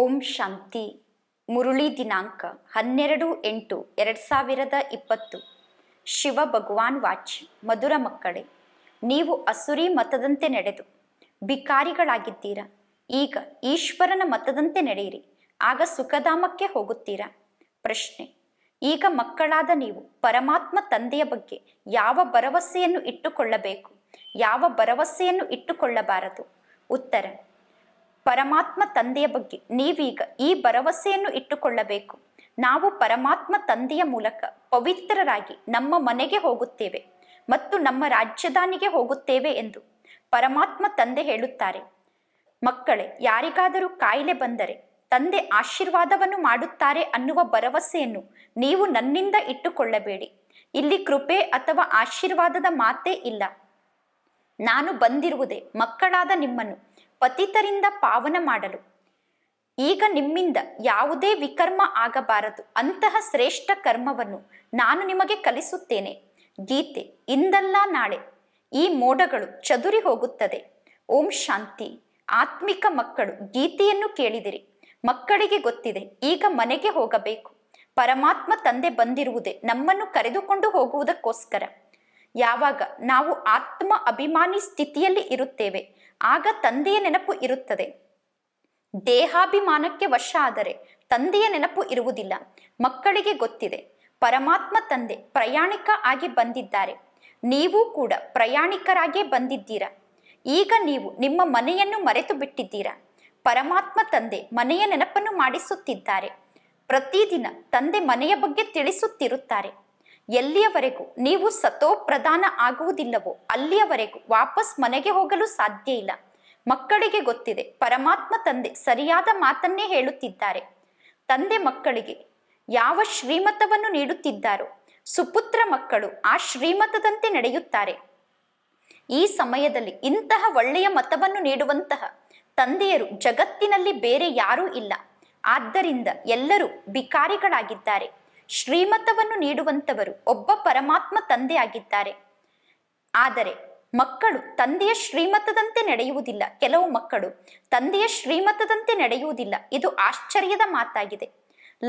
ಓಂ ಶಾಂತಿ ಮುರುಳಿ ದಿನಾಂಕ ಹನ್ನೆರಡು ಎಂಟು ಎರಡು ಸಾವಿರದ ಇಪ್ಪತ್ತು ಶಿವ ಭಗವಾನ್ ವಾಚ್ ಮಧುರ ಮಕ್ಕಳೇ ನೀವು ಅಸುರಿ ಮತದಂತೆ ನಡೆದು ಬಿಕಾರಿಗಳಾಗಿದ್ದೀರಾ ಈಗ ಈಶ್ವರನ ಮತದಂತೆ ನಡೆಯಿರಿ ಆಗ ಸುಖಧಾಮಕ್ಕೆ ಹೋಗುತ್ತೀರಾ ಪ್ರಶ್ನೆ ಈಗ ಮಕ್ಕಳಾದ ನೀವು ಪರಮಾತ್ಮ ತಂದೆಯ ಬಗ್ಗೆ ಯಾವ ಭರವಸೆಯನ್ನು ಇಟ್ಟುಕೊಳ್ಳಬೇಕು ಯಾವ ಭರವಸೆಯನ್ನು ಇಟ್ಟುಕೊಳ್ಳಬಾರದು ಉತ್ತರ ಪರಮಾತ್ಮ ತಂದೆಯ ಬಗ್ಗೆ ನೀವೀಗ ಈ ಭರವಸೆಯನ್ನು ಇಟ್ಟುಕೊಳ್ಳಬೇಕು ನಾವು ಪರಮಾತ್ಮ ತಂದೆಯ ಮೂಲಕ ಪವಿತ್ರರಾಗಿ ನಮ್ಮ ಮನೆಗೆ ಹೋಗುತ್ತೇವೆ ಮತ್ತು ನಮ್ಮ ರಾಜ್ಯದಾನಿಗೆ ಹೋಗುತ್ತೇವೆ ಎಂದು ಪರಮಾತ್ಮ ತಂದೆ ಹೇಳುತ್ತಾರೆ ಮಕ್ಕಳೇ ಯಾರಿಗಾದರೂ ಕಾಯಿಲೆ ಬಂದರೆ ತಂದೆ ಆಶೀರ್ವಾದವನ್ನು ಮಾಡುತ್ತಾರೆ ಅನ್ನುವ ಭರವಸೆಯನ್ನು ನೀವು ನನ್ನಿಂದ ಇಟ್ಟುಕೊಳ್ಳಬೇಡಿ ಇಲ್ಲಿ ಕೃಪೆ ಅಥವಾ ಆಶೀರ್ವಾದದ ಮಾತೇ ಇಲ್ಲ ನಾನು ಬಂದಿರುವುದೇ ಮಕ್ಕಳಾದ ನಿಮ್ಮನ್ನು ಪತಿತರಿಂದ ಪಾವನ ಮಾಡಲು ಈಗ ನಿಮ್ಮಿಂದ ಯಾವುದೇ ವಿಕರ್ಮ ಆಗಬಾರದು ಅಂತಹ ಶ್ರೇಷ್ಠ ಕರ್ಮವನ್ನು ನಾನು ನಿಮಗೆ ಕಲಿಸುತ್ತೇನೆ ಗೀತೆ ಇಂದಲ್ಲ ನಾಳೆ ಈ ಮೋಡಗಳು ಚದುರಿ ಹೋಗುತ್ತದೆ ಓಂ ಶಾಂತಿ ಆತ್ಮಿಕ ಮಕ್ಕಳು ಗೀತೆಯನ್ನು ಕೇಳಿದಿರಿ ಮಕ್ಕಳಿಗೆ ಗೊತ್ತಿದೆ ಈಗ ಮನೆಗೆ ಹೋಗಬೇಕು ಪರಮಾತ್ಮ ತಂದೆ ಬಂದಿರುವುದೇ ನಮ್ಮನ್ನು ಕರೆದುಕೊಂಡು ಹೋಗುವುದಕ್ಕೋಸ್ಕರ ಯಾವಾಗ ನಾವು ಆತ್ಮ ಅಭಿಮಾನಿ ಸ್ಥಿತಿಯಲ್ಲಿ ಇರುತ್ತೇವೆ ಆಗ ತಂದೆಯ ನೆನಪು ಇರುತ್ತದೆ ದೇಹಾಭಿಮಾನಕ್ಕೆ ವಶ ಆದರೆ ತಂದೆಯ ನೆನಪು ಇರುವುದಿಲ್ಲ ಮಕ್ಕಳಿಗೆ ಗೊತ್ತಿದೆ ಪರಮಾತ್ಮ ತಂದೆ ಪ್ರಯಾಣಿಕ ಆಗಿ ಬಂದಿದ್ದಾರೆ ನೀವು ಕೂಡ ಪ್ರಯಾಣಿಕರಾಗೇ ಬಂದಿದ್ದೀರಾ ಈಗ ನೀವು ನಿಮ್ಮ ಮನೆಯನ್ನು ಮರೆತು ಬಿಟ್ಟಿದ್ದೀರಾ ಪರಮಾತ್ಮ ತಂದೆ ಮನೆಯ ನೆನಪನ್ನು ಮಾಡಿಸುತ್ತಿದ್ದಾರೆ ಪ್ರತಿದಿನ ತಂದೆ ಮನೆಯ ಬಗ್ಗೆ ತಿಳಿಸುತ್ತಿರುತ್ತಾರೆ ಎಲ್ಲಿಯವರೆಗೂ ನೀವು ಸತೋಪ್ರಧಾನ ಆಗುವುದಿಲ್ಲವೋ ಅಲ್ಲಿಯವರೆಗೂ ವಾಪಸ್ ಮನೆಗೆ ಹೋಗಲು ಸಾಧ್ಯ ಇಲ್ಲ ಮಕ್ಕಳಿಗೆ ಗೊತ್ತಿದೆ ಪರಮಾತ್ಮ ತಂದೆ ಸರಿಯಾದ ಮಾತನ್ನೇ ಹೇಳುತ್ತಿದ್ದಾರೆ ತಂದೆ ಮಕ್ಕಳಿಗೆ ಯಾವ ಶ್ರೀಮತವನ್ನು ನೀಡುತ್ತಿದ್ದಾರೋ ಸುಪುತ್ರ ಮಕ್ಕಳು ಆ ಶ್ರೀಮತದಂತೆ ನಡೆಯುತ್ತಾರೆ ಈ ಸಮಯದಲ್ಲಿ ಇಂತಹ ಒಳ್ಳೆಯ ಮತವನ್ನು ನೀಡುವಂತಹ ತಂದೆಯರು ಜಗತ್ತಿನಲ್ಲಿ ಬೇರೆ ಯಾರೂ ಇಲ್ಲ ಆದ್ದರಿಂದ ಎಲ್ಲರೂ ಬಿಕಾರಿಗಳಾಗಿದ್ದಾರೆ ಶ್ರೀಮತವನ್ನು ನೀಡುವಂತವರು ಒಬ್ಬ ಪರಮಾತ್ಮ ತಂದೆಯಾಗಿದ್ದಾರೆ ಆದರೆ ಮಕ್ಕಳು ತಂದೆಯ ಶ್ರೀಮತದಂತೆ ನಡೆಯುವುದಿಲ್ಲ ಕೆಲವು ಮಕ್ಕಳು ತಂದೆಯ ಶ್ರೀಮತದಂತೆ ನಡೆಯುವುದಿಲ್ಲ ಇದು ಆಶ್ಚರ್ಯದ ಮಾತಾಗಿದೆ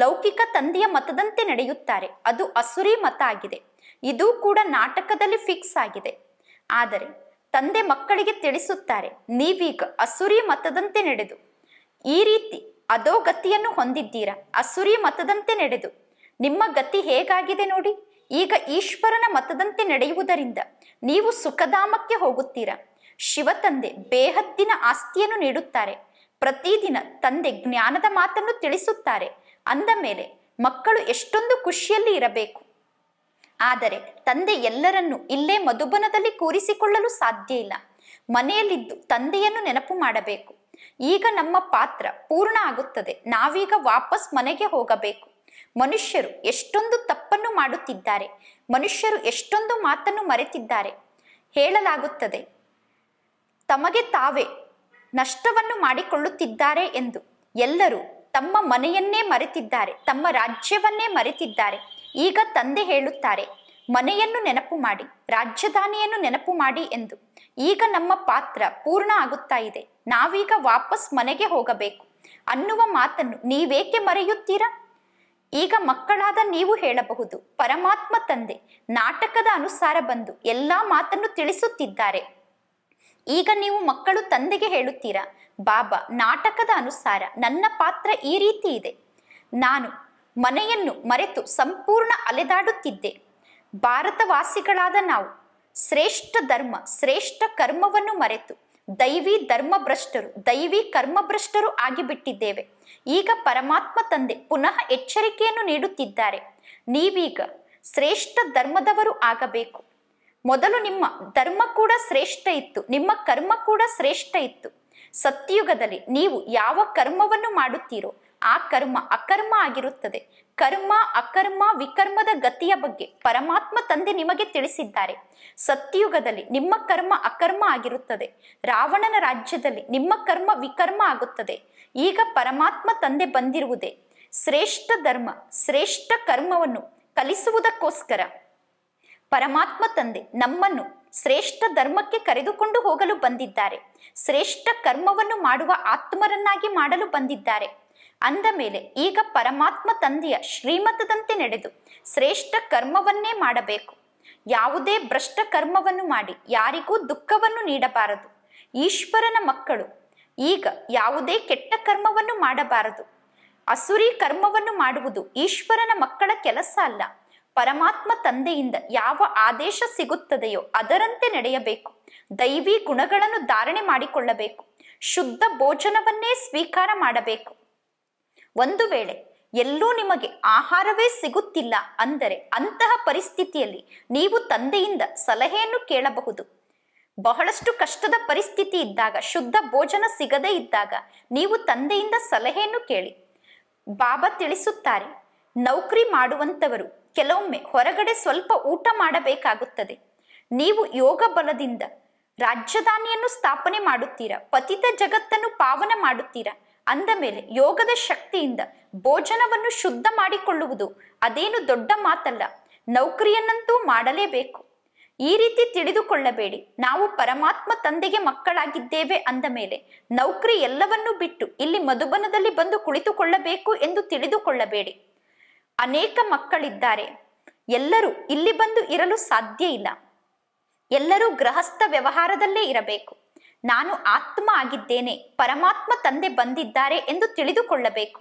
ಲೌಕಿಕ ತಂದೆಯ ಮತದಂತೆ ನಡೆಯುತ್ತಾರೆ ಅದು ಅಸುರಿ ಮತ ಆಗಿದೆ ಇದು ಕೂಡ ನಾಟಕದಲ್ಲಿ ಫಿಕ್ಸ್ ಆಗಿದೆ ಆದರೆ ತಂದೆ ಮಕ್ಕಳಿಗೆ ತಿಳಿಸುತ್ತಾರೆ ನೀವೀಗ ಅಸುರಿ ಮತದಂತೆ ನಡೆದು ಈ ರೀತಿ ಅಧೋಗತಿಯನ್ನು ಹೊಂದಿದ್ದೀರಾ ಅಸುರಿ ಮತದಂತೆ ನಡೆದು ನಿಮ್ಮ ಗತಿ ಹೇಗಾಗಿದೆ ನೋಡಿ ಈಗ ಈಶ್ವರನ ಮತದಂತೆ ನಡೆಯುವುದರಿಂದ ನೀವು ಸುಖಧಾಮಕ್ಕೆ ಹೋಗುತ್ತೀರಾ ಶಿವತಂದೆ ಬೇಹದ್ದಿನ ಆಸ್ತಿಯನ್ನು ನೀಡುತ್ತಾರೆ ಪ್ರತಿದಿನ ತಂದೆ ಜ್ಞಾನದ ಮಾತನ್ನು ತಿಳಿಸುತ್ತಾರೆ ಅಂದ ಮೇಲೆ ಮಕ್ಕಳು ಎಷ್ಟೊಂದು ಖುಷಿಯಲ್ಲಿ ಇರಬೇಕು ಆದರೆ ತಂದೆ ಎಲ್ಲರನ್ನು ಇಲ್ಲೇ ಮಧುಬನದಲ್ಲಿ ಕೂರಿಸಿಕೊಳ್ಳಲು ಸಾಧ್ಯ ಇಲ್ಲ ಮನೆಯಲ್ಲಿದ್ದು ತಂದೆಯನ್ನು ನೆನಪು ಮಾಡಬೇಕು ಈಗ ನಮ್ಮ ಪಾತ್ರ ಪೂರ್ಣ ಆಗುತ್ತದೆ ನಾವೀಗ ವಾಪಸ್ ಮನೆಗೆ ಹೋಗಬೇಕು ಮನುಷ್ಯರು ಎಷ್ಟೊಂದು ತಪ್ಪನ್ನು ಮಾಡುತ್ತಿದ್ದಾರೆ ಮನುಷ್ಯರು ಎಷ್ಟೊಂದು ಮಾತನ್ನು ಮರೆತಿದ್ದಾರೆ ಹೇಳಲಾಗುತ್ತದೆ ತಮಗೆ ತಾವೇ ನಷ್ಟವನ್ನು ಮಾಡಿಕೊಳ್ಳುತ್ತಿದ್ದಾರೆ ಎಂದು ಎಲ್ಲರೂ ತಮ್ಮ ಮನೆಯನ್ನೇ ಮರೆತಿದ್ದಾರೆ ತಮ್ಮ ರಾಜ್ಯವನ್ನೇ ಮರೆತಿದ್ದಾರೆ ಈಗ ತಂದೆ ಹೇಳುತ್ತಾರೆ ಮನೆಯನ್ನು ನೆನಪು ಮಾಡಿ ರಾಜಧಾನಿಯನ್ನು ನೆನಪು ಮಾಡಿ ಎಂದು ಈಗ ನಮ್ಮ ಪಾತ್ರ ಪೂರ್ಣ ಆಗುತ್ತಾ ಇದೆ ನಾವೀಗ ವಾಪಸ್ ಮನೆಗೆ ಹೋಗಬೇಕು ಅನ್ನುವ ಮಾತನ್ನು ನೀವೇಕೆ ಮರೆಯುತ್ತೀರಾ ಈಗ ಮಕ್ಕಳಾದ ನೀವು ಹೇಳಬಹುದು ಪರಮಾತ್ಮ ತಂದೆ ನಾಟಕದ ಅನುಸಾರ ಬಂದು ಎಲ್ಲಾ ಮಾತನ್ನು ತಿಳಿಸುತ್ತಿದ್ದಾರೆ ಈಗ ನೀವು ಮಕ್ಕಳು ತಂದೆಗೆ ಹೇಳುತ್ತೀರಾ ಬಾಬಾ ನಾಟಕದ ಅನುಸಾರ ನನ್ನ ಪಾತ್ರ ಈ ರೀತಿ ಇದೆ ನಾನು ಮನೆಯನ್ನು ಮರೆತು ಸಂಪೂರ್ಣ ಅಲೆದಾಡುತ್ತಿದ್ದೆ ಭಾರತವಾಸಿಗಳಾದ ನಾವು ಶ್ರೇಷ್ಠ ಧರ್ಮ ಶ್ರೇಷ್ಠ ಕರ್ಮವನ್ನು ಮರೆತು ದೈವಿ ಧರ್ಮಭ್ರಷ್ಟರು ದೈವಿ ಕರ್ಮಭ್ರಷ್ಟರು ಆಗಿಬಿಟ್ಟಿದ್ದೇವೆ ಈಗ ಪರಮಾತ್ಮ ತಂದೆ ಪುನಃ ಎಚ್ಚರಿಕೆಯನ್ನು ನೀಡುತ್ತಿದ್ದಾರೆ ನೀವೀಗ ಶ್ರೇಷ್ಠ ಧರ್ಮದವರು ಆಗಬೇಕು ಮೊದಲು ನಿಮ್ಮ ಧರ್ಮ ಕೂಡ ಶ್ರೇಷ್ಠ ಇತ್ತು ನಿಮ್ಮ ಕರ್ಮ ಕೂಡ ಶ್ರೇಷ್ಠ ಇತ್ತು ಸತ್ಯುಗದಲ್ಲಿ ನೀವು ಯಾವ ಕರ್ಮವನ್ನು ಮಾಡುತ್ತೀರೋ ಆ ಕರ್ಮ ಅಕರ್ಮ ಆಗಿರುತ್ತದೆ ಕರ್ಮ ಅಕರ್ಮ ವಿಕರ್ಮದ ಗತಿಯ ಬಗ್ಗೆ ಪರಮಾತ್ಮ ತಂದೆ ನಿಮಗೆ ತಿಳಿಸಿದ್ದಾರೆ ಸತ್ಯಯುಗದಲ್ಲಿ ನಿಮ್ಮ ಕರ್ಮ ಅಕರ್ಮ ಆಗಿರುತ್ತದೆ ರಾವಣನ ರಾಜ್ಯದಲ್ಲಿ ನಿಮ್ಮ ಕರ್ಮ ವಿಕರ್ಮ ಆಗುತ್ತದೆ ಈಗ ಪರಮಾತ್ಮ ತಂದೆ ಬಂದಿರುವುದೇ ಶ್ರೇಷ್ಠ ಧರ್ಮ ಶ್ರೇಷ್ಠ ಕರ್ಮವನ್ನು ಕಲಿಸುವುದಕ್ಕೋಸ್ಕರ ಪರಮಾತ್ಮ ತಂದೆ ನಮ್ಮನ್ನು ಶ್ರೇಷ್ಠ ಧರ್ಮಕ್ಕೆ ಕರೆದುಕೊಂಡು ಹೋಗಲು ಬಂದಿದ್ದಾರೆ ಶ್ರೇಷ್ಠ ಕರ್ಮವನ್ನು ಮಾಡುವ ಆತ್ಮರನ್ನಾಗಿ ಮಾಡಲು ಬಂದಿದ್ದಾರೆ ಅಂದ ಮೇಲೆ ಈಗ ಪರಮಾತ್ಮ ತಂದೆಯ ಶ್ರೀಮತದಂತೆ ನಡೆದು ಶ್ರೇಷ್ಠ ಕರ್ಮವನ್ನೇ ಮಾಡಬೇಕು ಯಾವುದೇ ಭ್ರಷ್ಟ ಕರ್ಮವನ್ನು ಮಾಡಿ ಯಾರಿಗೂ ದುಃಖವನ್ನು ನೀಡಬಾರದು ಈಶ್ವರನ ಮಕ್ಕಳು ಈಗ ಯಾವುದೇ ಕೆಟ್ಟ ಕರ್ಮವನ್ನು ಮಾಡಬಾರದು ಅಸುರಿ ಕರ್ಮವನ್ನು ಮಾಡುವುದು ಈಶ್ವರನ ಮಕ್ಕಳ ಕೆಲಸ ಅಲ್ಲ ಪರಮಾತ್ಮ ತಂದೆಯಿಂದ ಯಾವ ಆದೇಶ ಸಿಗುತ್ತದೆಯೋ ಅದರಂತೆ ನಡೆಯಬೇಕು ದೈವಿ ಗುಣಗಳನ್ನು ಧಾರಣೆ ಮಾಡಿಕೊಳ್ಳಬೇಕು ಶುದ್ಧ ಭೋಜನವನ್ನೇ ಸ್ವೀಕಾರ ಮಾಡಬೇಕು ಒಂದು ವೇಳೆ ಎಲ್ಲೂ ನಿಮಗೆ ಆಹಾರವೇ ಸಿಗುತ್ತಿಲ್ಲ ಅಂದರೆ ಅಂತಹ ಪರಿಸ್ಥಿತಿಯಲ್ಲಿ ನೀವು ತಂದೆಯಿಂದ ಸಲಹೆಯನ್ನು ಕೇಳಬಹುದು ಬಹಳಷ್ಟು ಕಷ್ಟದ ಪರಿಸ್ಥಿತಿ ಇದ್ದಾಗ ಶುದ್ಧ ಭೋಜನ ಸಿಗದೇ ಇದ್ದಾಗ ನೀವು ತಂದೆಯಿಂದ ಸಲಹೆಯನ್ನು ಕೇಳಿ ಬಾಬಾ ತಿಳಿಸುತ್ತಾರೆ ನೌಕರಿ ಮಾಡುವಂತವರು ಕೆಲವೊಮ್ಮೆ ಹೊರಗಡೆ ಸ್ವಲ್ಪ ಊಟ ಮಾಡಬೇಕಾಗುತ್ತದೆ ನೀವು ಯೋಗ ಬಲದಿಂದ ರಾಜಧಾನಿಯನ್ನು ಸ್ಥಾಪನೆ ಮಾಡುತ್ತೀರಾ ಪತಿತ ಜಗತ್ತನ್ನು ಪಾವನ ಮಾಡುತ್ತೀರಾ ಅಂದ ಮೇಲೆ ಯೋಗದ ಶಕ್ತಿಯಿಂದ ಭೋಜನವನ್ನು ಶುದ್ಧ ಮಾಡಿಕೊಳ್ಳುವುದು ಅದೇನು ದೊಡ್ಡ ಮಾತಲ್ಲ ನೌಕರಿಯನ್ನಂತೂ ಮಾಡಲೇಬೇಕು ಈ ರೀತಿ ತಿಳಿದುಕೊಳ್ಳಬೇಡಿ ನಾವು ಪರಮಾತ್ಮ ತಂದೆಗೆ ಮಕ್ಕಳಾಗಿದ್ದೇವೆ ಅಂದ ಮೇಲೆ ನೌಕರಿ ಎಲ್ಲವನ್ನೂ ಬಿಟ್ಟು ಇಲ್ಲಿ ಮಧುಬನದಲ್ಲಿ ಬಂದು ಕುಳಿತುಕೊಳ್ಳಬೇಕು ಎಂದು ತಿಳಿದುಕೊಳ್ಳಬೇಡಿ ಅನೇಕ ಮಕ್ಕಳಿದ್ದಾರೆ ಎಲ್ಲರೂ ಇಲ್ಲಿ ಬಂದು ಇರಲು ಸಾಧ್ಯ ಇಲ್ಲ ಎಲ್ಲರೂ ಗೃಹಸ್ಥ ವ್ಯವಹಾರದಲ್ಲೇ ಇರಬೇಕು ನಾನು ಆತ್ಮ ಆಗಿದ್ದೇನೆ ಪರಮಾತ್ಮ ತಂದೆ ಬಂದಿದ್ದಾರೆ ಎಂದು ತಿಳಿದುಕೊಳ್ಳಬೇಕು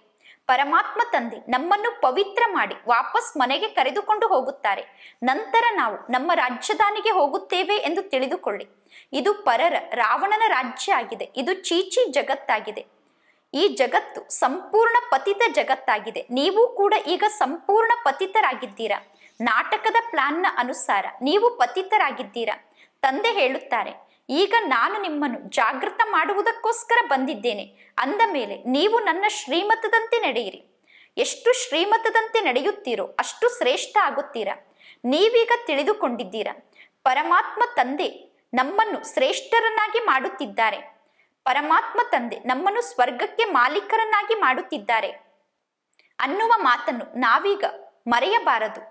ಪರಮಾತ್ಮ ತಂದೆ ನಮ್ಮನ್ನು ಪವಿತ್ರ ಮಾಡಿ ವಾಪಸ್ ಮನೆಗೆ ಕರೆದುಕೊಂಡು ಹೋಗುತ್ತಾರೆ ನಂತರ ನಾವು ನಮ್ಮ ರಾಜಧಾನಿಗೆ ಹೋಗುತ್ತೇವೆ ಎಂದು ತಿಳಿದುಕೊಳ್ಳಿ ಇದು ಪರರ ರಾವಣನ ರಾಜ್ಯ ಆಗಿದೆ ಇದು ಚೀಚಿ ಜಗತ್ತಾಗಿದೆ ಈ ಜಗತ್ತು ಸಂಪೂರ್ಣ ಪತಿತ ಜಗತ್ತಾಗಿದೆ ನೀವು ಕೂಡ ಈಗ ಸಂಪೂರ್ಣ ಪತಿತರಾಗಿದ್ದೀರಾ ನಾಟಕದ ಪ್ಲಾನ್ನ ಅನುಸಾರ ನೀವು ಪತಿತರಾಗಿದ್ದೀರಾ ತಂದೆ ಹೇಳುತ್ತಾರೆ ಈಗ ನಾನು ನಿಮ್ಮನ್ನು ಜಾಗೃತ ಮಾಡುವುದಕ್ಕೋಸ್ಕರ ಬಂದಿದ್ದೇನೆ ಅಂದ ಮೇಲೆ ನೀವು ನನ್ನ ಶ್ರೀಮತದಂತೆ ನಡೆಯಿರಿ ಎಷ್ಟು ಶ್ರೀಮತದಂತೆ ನಡೆಯುತ್ತೀರೋ ಅಷ್ಟು ಶ್ರೇಷ್ಠ ಆಗುತ್ತೀರಾ ನೀವೀಗ ತಿಳಿದುಕೊಂಡಿದ್ದೀರಾ ಪರಮಾತ್ಮ ತಂದೆ ನಮ್ಮನ್ನು ಶ್ರೇಷ್ಠರನ್ನಾಗಿ ಮಾಡುತ್ತಿದ್ದಾರೆ ಪರಮಾತ್ಮ ತಂದೆ ನಮ್ಮನ್ನು ಸ್ವರ್ಗಕ್ಕೆ ಮಾಲೀಕರನ್ನಾಗಿ ಮಾಡುತ್ತಿದ್ದಾರೆ ಅನ್ನುವ ಮಾತನ್ನು ನಾವೀಗ ಮರೆಯಬಾರದು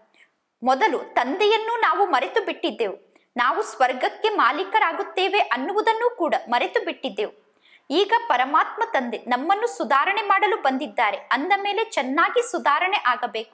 ಮೊದಲು ತಂದೆಯನ್ನು ನಾವು ಮರೆತು ಬಿಟ್ಟಿದ್ದೆವು ನಾವು ಸ್ವರ್ಗಕ್ಕೆ ಮಾಲೀಕರಾಗುತ್ತೇವೆ ಅನ್ನುವುದನ್ನು ಕೂಡ ಮರೆತು ಬಿಟ್ಟಿದ್ದೆವು ಈಗ ಪರಮಾತ್ಮ ತಂದೆ ನಮ್ಮನ್ನು ಸುಧಾರಣೆ ಮಾಡಲು ಬಂದಿದ್ದಾರೆ ಅಂದ ಮೇಲೆ ಚೆನ್ನಾಗಿ ಸುಧಾರಣೆ ಆಗಬೇಕು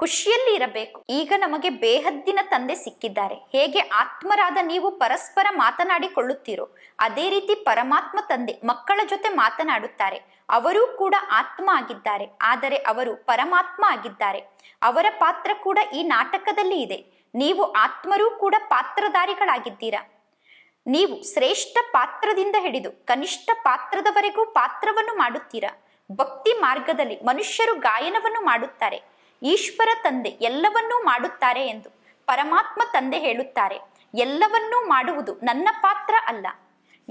ಖುಷಿಯಲ್ಲಿ ಇರಬೇಕು ಈಗ ನಮಗೆ ಬೇಹದ್ದಿನ ತಂದೆ ಸಿಕ್ಕಿದ್ದಾರೆ ಹೇಗೆ ಆತ್ಮರಾದ ನೀವು ಪರಸ್ಪರ ಮಾತನಾಡಿಕೊಳ್ಳುತ್ತೀರೋ ಅದೇ ರೀತಿ ಪರಮಾತ್ಮ ತಂದೆ ಮಕ್ಕಳ ಜೊತೆ ಮಾತನಾಡುತ್ತಾರೆ ಅವರೂ ಕೂಡ ಆತ್ಮ ಆಗಿದ್ದಾರೆ ಆದರೆ ಅವರು ಪರಮಾತ್ಮ ಆಗಿದ್ದಾರೆ ಅವರ ಪಾತ್ರ ಕೂಡ ಈ ನಾಟಕದಲ್ಲಿ ಇದೆ ನೀವು ಆತ್ಮರೂ ಕೂಡ ಪಾತ್ರಧಾರಿಗಳಾಗಿದ್ದೀರಾ ನೀವು ಶ್ರೇಷ್ಠ ಪಾತ್ರದಿಂದ ಹಿಡಿದು ಕನಿಷ್ಠ ಪಾತ್ರದವರೆಗೂ ಪಾತ್ರವನ್ನು ಮಾಡುತ್ತೀರಾ ಭಕ್ತಿ ಮಾರ್ಗದಲ್ಲಿ ಮನುಷ್ಯರು ಗಾಯನವನ್ನು ಮಾಡುತ್ತಾರೆ ಈಶ್ವರ ತಂದೆ ಎಲ್ಲವನ್ನೂ ಮಾಡುತ್ತಾರೆ ಎಂದು ಪರಮಾತ್ಮ ತಂದೆ ಹೇಳುತ್ತಾರೆ ಎಲ್ಲವನ್ನೂ ಮಾಡುವುದು ನನ್ನ ಪಾತ್ರ ಅಲ್ಲ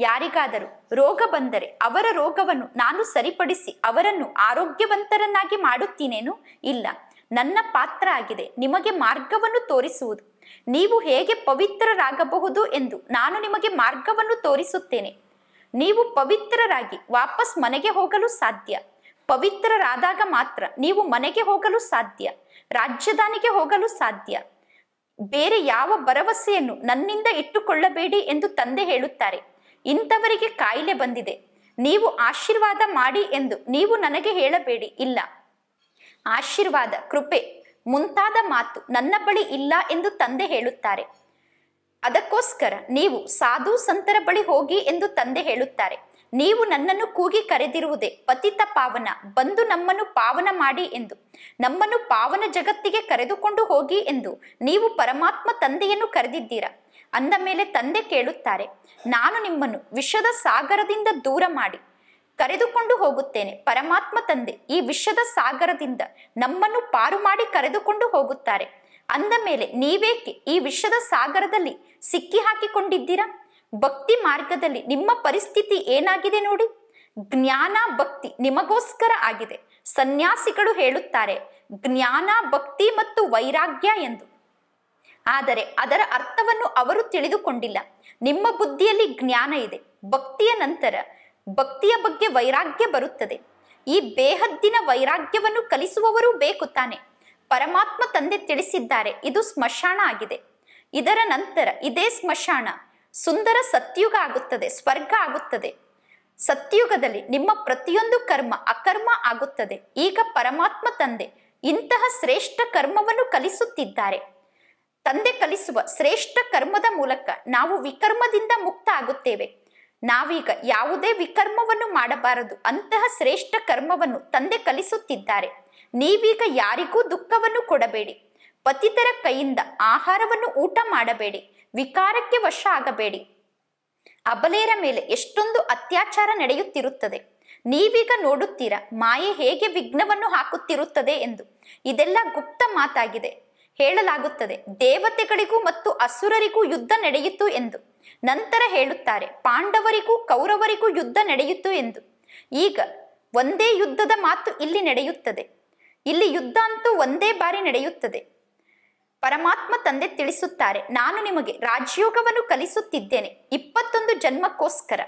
ಯಾರಿಗಾದರೂ ರೋಗ ಬಂದರೆ ಅವರ ರೋಗವನ್ನು ನಾನು ಸರಿಪಡಿಸಿ ಅವರನ್ನು ಆರೋಗ್ಯವಂತರನ್ನಾಗಿ ಮಾಡುತ್ತೀನೇನು ಇಲ್ಲ ನನ್ನ ಪಾತ್ರ ಆಗಿದೆ ನಿಮಗೆ ಮಾರ್ಗವನ್ನು ತೋರಿಸುವುದು ನೀವು ಹೇಗೆ ಪವಿತ್ರರಾಗಬಹುದು ಎಂದು ನಾನು ನಿಮಗೆ ಮಾರ್ಗವನ್ನು ತೋರಿಸುತ್ತೇನೆ ನೀವು ಪವಿತ್ರರಾಗಿ ವಾಪಸ್ ಮನೆಗೆ ಹೋಗಲು ಸಾಧ್ಯ ಪವಿತ್ರರಾದಾಗ ಮಾತ್ರ ನೀವು ಮನೆಗೆ ಹೋಗಲು ಸಾಧ್ಯ ರಾಜಧಾನಿಗೆ ಹೋಗಲು ಸಾಧ್ಯ ಬೇರೆ ಯಾವ ಭರವಸೆಯನ್ನು ನನ್ನಿಂದ ಇಟ್ಟುಕೊಳ್ಳಬೇಡಿ ಎಂದು ತಂದೆ ಹೇಳುತ್ತಾರೆ ಇಂಥವರಿಗೆ ಕಾಯಿಲೆ ಬಂದಿದೆ ನೀವು ಆಶೀರ್ವಾದ ಮಾಡಿ ಎಂದು ನೀವು ನನಗೆ ಹೇಳಬೇಡಿ ಇಲ್ಲ ಆಶೀರ್ವಾದ ಕೃಪೆ ಮುಂತಾದ ಮಾತು ನನ್ನ ಬಳಿ ಇಲ್ಲ ಎಂದು ತಂದೆ ಹೇಳುತ್ತಾರೆ ಅದಕ್ಕೋಸ್ಕರ ನೀವು ಸಾಧು ಸಂತರ ಬಳಿ ಹೋಗಿ ಎಂದು ತಂದೆ ಹೇಳುತ್ತಾರೆ ನೀವು ನನ್ನನ್ನು ಕೂಗಿ ಕರೆದಿರುವುದೇ ಪತಿತ ಪಾವನ ಬಂದು ನಮ್ಮನ್ನು ಪಾವನ ಮಾಡಿ ಎಂದು ನಮ್ಮನ್ನು ಪಾವನ ಜಗತ್ತಿಗೆ ಕರೆದುಕೊಂಡು ಹೋಗಿ ಎಂದು ನೀವು ಪರಮಾತ್ಮ ತಂದೆಯನ್ನು ಕರೆದಿದ್ದೀರಾ ಅಂದ ಮೇಲೆ ತಂದೆ ಕೇಳುತ್ತಾರೆ ನಾನು ನಿಮ್ಮನ್ನು ವಿಷದ ಸಾಗರದಿಂದ ದೂರ ಮಾಡಿ ಕರೆದುಕೊಂಡು ಹೋಗುತ್ತೇನೆ ಪರಮಾತ್ಮ ತಂದೆ ಈ ವಿಶ್ವದ ಸಾಗರದಿಂದ ನಮ್ಮನ್ನು ಪಾರು ಮಾಡಿ ಕರೆದುಕೊಂಡು ಹೋಗುತ್ತಾರೆ ಅಂದ ಮೇಲೆ ನೀವೇಕೆ ಈ ವಿಶ್ವದ ಸಾಗರದಲ್ಲಿ ಸಿಕ್ಕಿ ಹಾಕಿಕೊಂಡಿದ್ದೀರಾ ಭಕ್ತಿ ಮಾರ್ಗದಲ್ಲಿ ನಿಮ್ಮ ಪರಿಸ್ಥಿತಿ ಏನಾಗಿದೆ ನೋಡಿ ಜ್ಞಾನ ಭಕ್ತಿ ನಿಮಗೋಸ್ಕರ ಆಗಿದೆ ಸನ್ಯಾಸಿಗಳು ಹೇಳುತ್ತಾರೆ ಜ್ಞಾನ ಭಕ್ತಿ ಮತ್ತು ವೈರಾಗ್ಯ ಎಂದು ಆದರೆ ಅದರ ಅರ್ಥವನ್ನು ಅವರು ತಿಳಿದುಕೊಂಡಿಲ್ಲ ನಿಮ್ಮ ಬುದ್ಧಿಯಲ್ಲಿ ಜ್ಞಾನ ಇದೆ ಭಕ್ತಿಯ ನಂತರ ಭಕ್ತಿಯ ಬಗ್ಗೆ ವೈರಾಗ್ಯ ಬರುತ್ತದೆ ಈ ಬೇಹದ್ದಿನ ವೈರಾಗ್ಯವನ್ನು ಕಲಿಸುವವರು ಬೇಕು ತಾನೆ ಪರಮಾತ್ಮ ತಂದೆ ತಿಳಿಸಿದ್ದಾರೆ ಇದು ಸ್ಮಶಾನ ಆಗಿದೆ ಇದರ ನಂತರ ಇದೇ ಸ್ಮಶಾನ ಸುಂದರ ಸತ್ಯುಗ ಆಗುತ್ತದೆ ಸ್ವರ್ಗ ಆಗುತ್ತದೆ ಸತ್ಯುಗದಲ್ಲಿ ನಿಮ್ಮ ಪ್ರತಿಯೊಂದು ಕರ್ಮ ಅಕರ್ಮ ಆಗುತ್ತದೆ ಈಗ ಪರಮಾತ್ಮ ತಂದೆ ಇಂತಹ ಶ್ರೇಷ್ಠ ಕರ್ಮವನ್ನು ಕಲಿಸುತ್ತಿದ್ದಾರೆ ತಂದೆ ಕಲಿಸುವ ಶ್ರೇಷ್ಠ ಕರ್ಮದ ಮೂಲಕ ನಾವು ವಿಕರ್ಮದಿಂದ ಮುಕ್ತ ಆಗುತ್ತೇವೆ ನಾವೀಗ ಯಾವುದೇ ವಿಕರ್ಮವನ್ನು ಮಾಡಬಾರದು ಅಂತಹ ಶ್ರೇಷ್ಠ ಕರ್ಮವನ್ನು ತಂದೆ ಕಲಿಸುತ್ತಿದ್ದಾರೆ ನೀವೀಗ ಯಾರಿಗೂ ದುಃಖವನ್ನು ಕೊಡಬೇಡಿ ಪತಿತರ ಕೈಯಿಂದ ಆಹಾರವನ್ನು ಊಟ ಮಾಡಬೇಡಿ ವಿಕಾರಕ್ಕೆ ವಶ ಆಗಬೇಡಿ ಅಬಲೆಯರ ಮೇಲೆ ಎಷ್ಟೊಂದು ಅತ್ಯಾಚಾರ ನಡೆಯುತ್ತಿರುತ್ತದೆ ನೀವೀಗ ನೋಡುತ್ತೀರಾ ಮಾಯೆ ಹೇಗೆ ವಿಘ್ನವನ್ನು ಹಾಕುತ್ತಿರುತ್ತದೆ ಎಂದು ಇದೆಲ್ಲ ಗುಪ್ತ ಮಾತಾಗಿದೆ ಹೇಳಲಾಗುತ್ತದೆ ದೇವತೆಗಳಿಗೂ ಮತ್ತು ಅಸುರರಿಗೂ ಯುದ್ಧ ನಡೆಯಿತು ಎಂದು ನಂತರ ಹೇಳುತ್ತಾರೆ ಪಾಂಡವರಿಗೂ ಕೌರವರಿಗೂ ಯುದ್ಧ ನಡೆಯಿತು ಎಂದು ಈಗ ಒಂದೇ ಯುದ್ಧದ ಮಾತು ಇಲ್ಲಿ ನಡೆಯುತ್ತದೆ ಇಲ್ಲಿ ಯುದ್ಧ ಅಂತೂ ಒಂದೇ ಬಾರಿ ನಡೆಯುತ್ತದೆ ಪರಮಾತ್ಮ ತಂದೆ ತಿಳಿಸುತ್ತಾರೆ ನಾನು ನಿಮಗೆ ರಾಜ್ಯೋಗವನ್ನು ಕಲಿಸುತ್ತಿದ್ದೇನೆ ಇಪ್ಪತ್ತೊಂದು ಜನ್ಮಕ್ಕೋಸ್ಕರ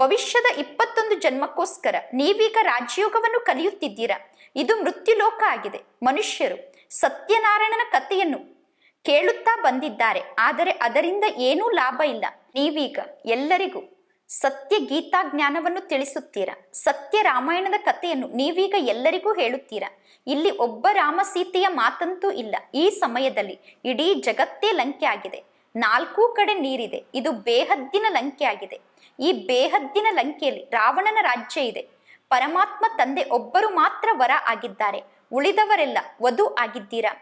ಭವಿಷ್ಯದ ಇಪ್ಪತ್ತೊಂದು ಜನ್ಮಕ್ಕೋಸ್ಕರ ನೀವೀಗ ರಾಜ್ಯೋಗವನ್ನು ಕಲಿಯುತ್ತಿದ್ದೀರಾ ಇದು ಮೃತ್ಯುಲೋಕ ಆಗಿದೆ ಮನುಷ್ಯರು ಸತ್ಯನಾರಾಯಣನ ಕಥೆಯನ್ನು ಕೇಳುತ್ತಾ ಬಂದಿದ್ದಾರೆ ಆದರೆ ಅದರಿಂದ ಏನೂ ಲಾಭ ಇಲ್ಲ ನೀವೀಗ ಎಲ್ಲರಿಗೂ ಸತ್ಯ ಗೀತಾ ಜ್ಞಾನವನ್ನು ತಿಳಿಸುತ್ತೀರಾ ಸತ್ಯ ರಾಮಾಯಣದ ಕಥೆಯನ್ನು ನೀವೀಗ ಎಲ್ಲರಿಗೂ ಹೇಳುತ್ತೀರಾ ಇಲ್ಲಿ ಒಬ್ಬ ರಾಮ ಸೀತೆಯ ಮಾತಂತೂ ಇಲ್ಲ ಈ ಸಮಯದಲ್ಲಿ ಇಡೀ ಜಗತ್ತೇ ಲಂಕೆ ಆಗಿದೆ ನಾಲ್ಕೂ ಕಡೆ ನೀರಿದೆ ಇದು ಬೇಹದ್ದಿನ ಲಂಕೆ ಆಗಿದೆ ಈ ಬೇಹದ್ದಿನ ಲಂಕೆಯಲ್ಲಿ ರಾವಣನ ರಾಜ್ಯ ಇದೆ ಪರಮಾತ್ಮ ತಂದೆ ಒಬ್ಬರು ಮಾತ್ರ ವರ ಆಗಿದ್ದಾರೆ ಉಳಿದವರೆಲ್ಲ ವಧು ಆಗಿದ್ದೀರಾ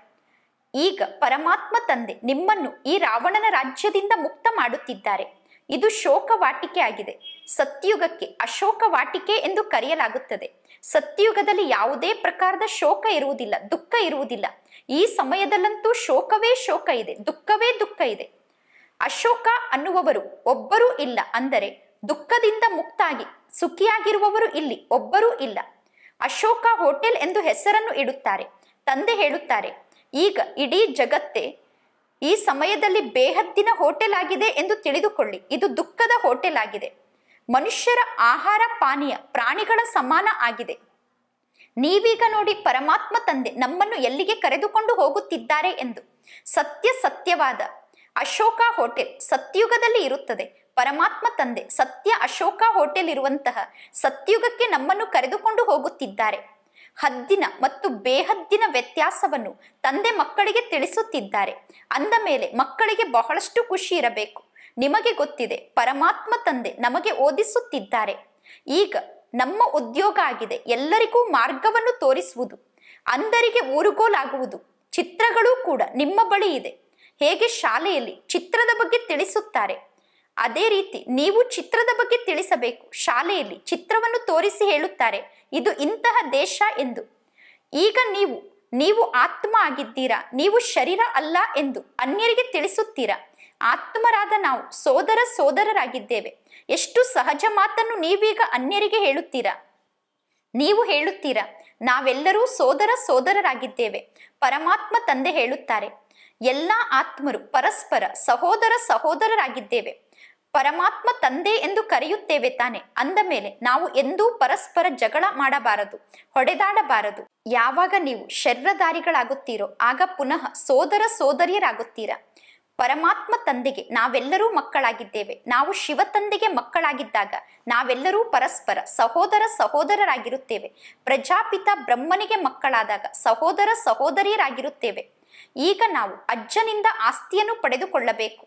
ಈಗ ಪರಮಾತ್ಮ ತಂದೆ ನಿಮ್ಮನ್ನು ಈ ರಾವಣನ ರಾಜ್ಯದಿಂದ ಮುಕ್ತ ಮಾಡುತ್ತಿದ್ದಾರೆ ಇದು ಶೋಕ ವಾಟಿಕೆ ಆಗಿದೆ ಸತ್ಯುಗಕ್ಕೆ ಅಶೋಕ ವಾಟಿಕೆ ಎಂದು ಕರೆಯಲಾಗುತ್ತದೆ ಸತ್ಯುಗದಲ್ಲಿ ಯಾವುದೇ ಪ್ರಕಾರದ ಶೋಕ ಇರುವುದಿಲ್ಲ ದುಃಖ ಇರುವುದಿಲ್ಲ ಈ ಸಮಯದಲ್ಲಂತೂ ಶೋಕವೇ ಶೋಕ ಇದೆ ದುಃಖವೇ ದುಃಖ ಇದೆ ಅಶೋಕ ಅನ್ನುವವರು ಒಬ್ಬರೂ ಇಲ್ಲ ಅಂದರೆ ದುಃಖದಿಂದ ಮುಕ್ತಾಗಿ ಸುಖಿಯಾಗಿರುವವರು ಇಲ್ಲಿ ಒಬ್ಬರೂ ಇಲ್ಲ ಅಶೋಕ ಹೋಟೆಲ್ ಎಂದು ಹೆಸರನ್ನು ಇಡುತ್ತಾರೆ ತಂದೆ ಹೇಳುತ್ತಾರೆ ಈಗ ಇಡೀ ಜಗತ್ತೇ ಈ ಸಮಯದಲ್ಲಿ ಬೇಹದ್ದಿನ ಹೋಟೆಲ್ ಆಗಿದೆ ಎಂದು ತಿಳಿದುಕೊಳ್ಳಿ ಇದು ದುಃಖದ ಹೋಟೆಲ್ ಆಗಿದೆ ಮನುಷ್ಯರ ಆಹಾರ ಪಾನೀಯ ಪ್ರಾಣಿಗಳ ಸಮಾನ ಆಗಿದೆ ನೀವೀಗ ನೋಡಿ ಪರಮಾತ್ಮ ತಂದೆ ನಮ್ಮನ್ನು ಎಲ್ಲಿಗೆ ಕರೆದುಕೊಂಡು ಹೋಗುತ್ತಿದ್ದಾರೆ ಎಂದು ಸತ್ಯ ಸತ್ಯವಾದ ಅಶೋಕ ಹೋಟೆಲ್ ಸತ್ಯುಗದಲ್ಲಿ ಇರುತ್ತದೆ ಪರಮಾತ್ಮ ತಂದೆ ಸತ್ಯ ಅಶೋಕ ಹೋಟೆಲ್ ಇರುವಂತಹ ಸತ್ಯುಗಕ್ಕೆ ನಮ್ಮನ್ನು ಕರೆದುಕೊಂಡು ಹೋಗುತ್ತಿದ್ದಾರೆ ಹದ್ದಿನ ಮತ್ತು ಬೇಹದ್ದಿನ ವ್ಯತ್ಯಾಸವನ್ನು ತಂದೆ ಮಕ್ಕಳಿಗೆ ತಿಳಿಸುತ್ತಿದ್ದಾರೆ ಅಂದ ಮೇಲೆ ಮಕ್ಕಳಿಗೆ ಬಹಳಷ್ಟು ಖುಷಿ ಇರಬೇಕು ನಿಮಗೆ ಗೊತ್ತಿದೆ ಪರಮಾತ್ಮ ತಂದೆ ನಮಗೆ ಓದಿಸುತ್ತಿದ್ದಾರೆ ಈಗ ನಮ್ಮ ಉದ್ಯೋಗ ಆಗಿದೆ ಎಲ್ಲರಿಗೂ ಮಾರ್ಗವನ್ನು ತೋರಿಸುವುದು ಅಂದರಿಗೆ ಊರುಗೋಲಾಗುವುದು ಚಿತ್ರಗಳೂ ಕೂಡ ನಿಮ್ಮ ಬಳಿ ಇದೆ ಹೇಗೆ ಶಾಲೆಯಲ್ಲಿ ಚಿತ್ರದ ಬಗ್ಗೆ ತಿಳಿಸುತ್ತಾರೆ ಅದೇ ರೀತಿ ನೀವು ಚಿತ್ರದ ಬಗ್ಗೆ ತಿಳಿಸಬೇಕು ಶಾಲೆಯಲ್ಲಿ ಚಿತ್ರವನ್ನು ತೋರಿಸಿ ಹೇಳುತ್ತಾರೆ ಇದು ಇಂತಹ ದೇಶ ಎಂದು ಈಗ ನೀವು ನೀವು ಆತ್ಮ ಆಗಿದ್ದೀರಾ ನೀವು ಶರೀರ ಅಲ್ಲ ಎಂದು ಅನ್ಯರಿಗೆ ತಿಳಿಸುತ್ತೀರಾ ಆತ್ಮರಾದ ನಾವು ಸೋದರ ಸೋದರರಾಗಿದ್ದೇವೆ ಎಷ್ಟು ಸಹಜ ಮಾತನ್ನು ನೀವೀಗ ಅನ್ಯರಿಗೆ ಹೇಳುತ್ತೀರಾ ನೀವು ಹೇಳುತ್ತೀರಾ ನಾವೆಲ್ಲರೂ ಸೋದರ ಸೋದರರಾಗಿದ್ದೇವೆ ಪರಮಾತ್ಮ ತಂದೆ ಹೇಳುತ್ತಾರೆ ಎಲ್ಲ ಆತ್ಮರು ಪರಸ್ಪರ ಸಹೋದರ ಸಹೋದರರಾಗಿದ್ದೇವೆ ಪರಮಾತ್ಮ ತಂದೆ ಎಂದು ಕರೆಯುತ್ತೇವೆ ತಾನೆ ಅಂದ ಮೇಲೆ ನಾವು ಎಂದೂ ಪರಸ್ಪರ ಜಗಳ ಮಾಡಬಾರದು ಹೊಡೆದಾಡಬಾರದು ಯಾವಾಗ ನೀವು ಶರೀರಧಾರಿಗಳಾಗುತ್ತೀರೋ ಆಗ ಪುನಃ ಸೋದರ ಸೋದರಿಯರಾಗುತ್ತೀರಾ ಪರಮಾತ್ಮ ತಂದೆಗೆ ನಾವೆಲ್ಲರೂ ಮಕ್ಕಳಾಗಿದ್ದೇವೆ ನಾವು ಶಿವ ತಂದೆಗೆ ಮಕ್ಕಳಾಗಿದ್ದಾಗ ನಾವೆಲ್ಲರೂ ಪರಸ್ಪರ ಸಹೋದರ ಸಹೋದರರಾಗಿರುತ್ತೇವೆ ಪ್ರಜಾಪಿತ ಬ್ರಹ್ಮನಿಗೆ ಮಕ್ಕಳಾದಾಗ ಸಹೋದರ ಸಹೋದರಿಯರಾಗಿರುತ್ತೇವೆ ಈಗ ನಾವು ಅಜ್ಜನಿಂದ ಆಸ್ತಿಯನ್ನು ಪಡೆದುಕೊಳ್ಳಬೇಕು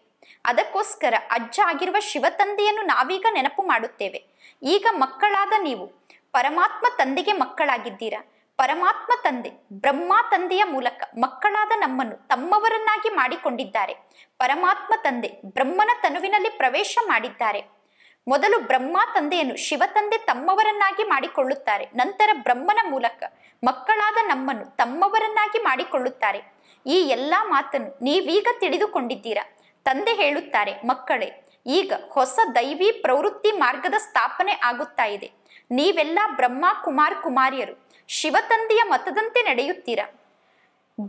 ಅದಕ್ಕೋಸ್ಕರ ಅಜ್ಜ ಆಗಿರುವ ಶಿವತಂದೆಯನ್ನು ನಾವೀಗ ನೆನಪು ಮಾಡುತ್ತೇವೆ ಈಗ ಮಕ್ಕಳಾದ ನೀವು ಪರಮಾತ್ಮ ತಂದೆಗೆ ಮಕ್ಕಳಾಗಿದ್ದೀರಾ ಪರಮಾತ್ಮ ತಂದೆ ಬ್ರಹ್ಮ ತಂದೆಯ ಮೂಲಕ ಮಕ್ಕಳಾದ ನಮ್ಮನ್ನು ತಮ್ಮವರನ್ನಾಗಿ ಮಾಡಿಕೊಂಡಿದ್ದಾರೆ ಪರಮಾತ್ಮ ತಂದೆ ಬ್ರಹ್ಮನ ತನುವಿನಲ್ಲಿ ಪ್ರವೇಶ ಮಾಡಿದ್ದಾರೆ ಮೊದಲು ಬ್ರಹ್ಮ ತಂದೆಯನ್ನು ಶಿವತಂದೆ ತಮ್ಮವರನ್ನಾಗಿ ಮಾಡಿಕೊಳ್ಳುತ್ತಾರೆ ನಂತರ ಬ್ರಹ್ಮನ ಮೂಲಕ ಮಕ್ಕಳಾದ ನಮ್ಮನ್ನು ತಮ್ಮವರನ್ನಾಗಿ ಮಾಡಿಕೊಳ್ಳುತ್ತಾರೆ ಈ ಎಲ್ಲ ಮಾತನ್ನು ನೀವೀಗ ತಿಳಿದುಕೊಂಡಿದ್ದೀರಾ ತಂದೆ ಹೇಳುತ್ತಾರೆ ಮಕ್ಕಳೇ ಈಗ ಹೊಸ ದೈವಿ ಪ್ರವೃತ್ತಿ ಮಾರ್ಗದ ಸ್ಥಾಪನೆ ಆಗುತ್ತಾ ಇದೆ ನೀವೆಲ್ಲ ಬ್ರಹ್ಮ ಕುಮಾರ್ ಕುಮಾರಿಯರು ಶಿವತಂದೆಯ ಮತದಂತೆ ನಡೆಯುತ್ತೀರಾ